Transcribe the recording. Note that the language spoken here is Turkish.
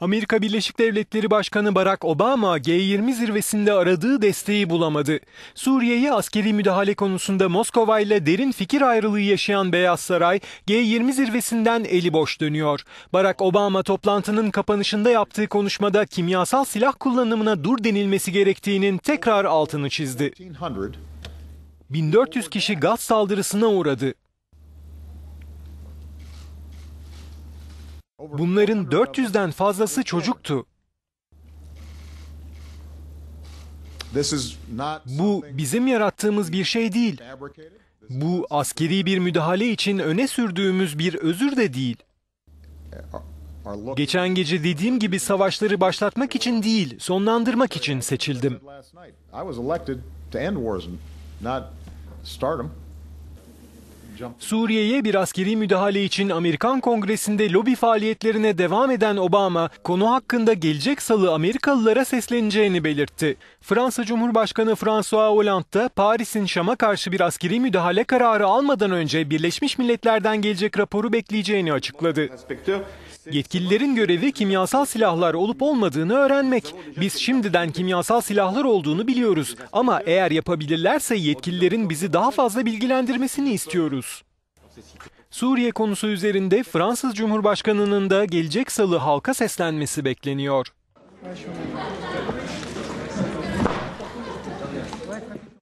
Amerika Birleşik Devletleri Başkanı Barack Obama G20 zirvesinde aradığı desteği bulamadı. Suriye'ye askeri müdahale konusunda Moskova ile derin fikir ayrılığı yaşayan Beyaz Saray G20 zirvesinden eli boş dönüyor. Barack Obama toplantının kapanışında yaptığı konuşmada kimyasal silah kullanımına dur denilmesi gerektiğinin tekrar altını çizdi. 1400 kişi gaz saldırısına uğradı. Bunların 400'den fazlası çocuktu. Bu bizim yarattığımız bir şey değil. Bu askeri bir müdahale için öne sürdüğümüz bir özür de değil. Geçen gece dediğim gibi savaşları başlatmak için değil, sonlandırmak için seçildim. Suriye'ye bir askeri müdahale için Amerikan Kongresi'nde lobi faaliyetlerine devam eden Obama, konu hakkında gelecek salı Amerikalılara sesleneceğini belirtti. Fransa Cumhurbaşkanı François Hollande da Paris'in Şam'a karşı bir askeri müdahale kararı almadan önce Birleşmiş Milletler'den gelecek raporu bekleyeceğini açıkladı. Yetkililerin görevi kimyasal silahlar olup olmadığını öğrenmek. Biz şimdiden kimyasal silahlar olduğunu biliyoruz ama eğer yapabilirlerse yetkililerin bizi daha fazla bilgilendirmesini istiyoruz. Suriye konusu üzerinde Fransız Cumhurbaşkanı'nın da gelecek salı halka seslenmesi bekleniyor.